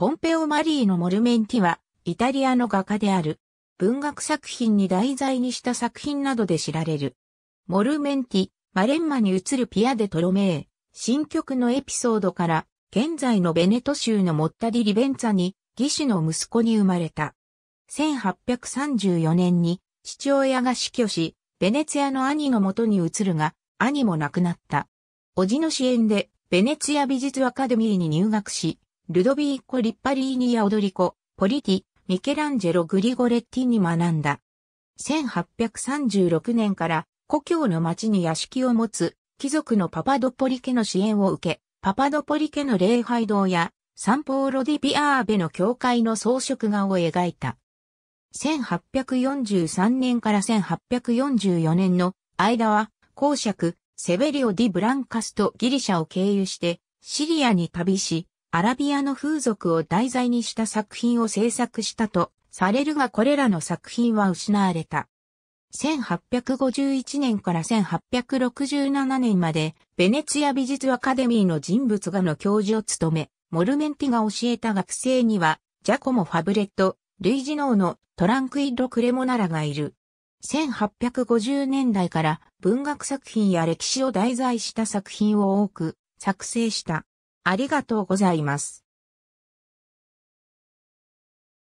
ポンペオ・マリーのモルメンティは、イタリアの画家である。文学作品に題材にした作品などで知られる。モルメンティ、マレンマに映るピアデトロメー、新曲のエピソードから、現在のベネト州のモッタディ・リベンツァに、義手の息子に生まれた。1834年に、父親が死去し、ベネツィアの兄のもとに移るが、兄も亡くなった。叔父の支援で、ベネツィア美術アカデミーに入学し、ルドビーコ・リッパリーニやオドリコ、ポリティ、ミケランジェロ・グリゴレッティに学んだ。1836年から故郷の町に屋敷を持つ貴族のパパドポリ家の支援を受け、パパドポリ家の礼拝堂やサンポーロディピアーベの教会の装飾画を描いた。1843年から1844年の間は公爵、セベリオ・ディ・ブランカスとギリシャを経由してシリアに旅し、アラビアの風俗を題材にした作品を制作したとされるがこれらの作品は失われた。1851年から1867年まで、ベネツィア美術アカデミーの人物画の教授を務め、モルメンティが教えた学生には、ジャコモ・ファブレット、ルイジノーのトランクイッド・クレモナラがいる。1850年代から文学作品や歴史を題材した作品を多く作成した。ありがとうございます。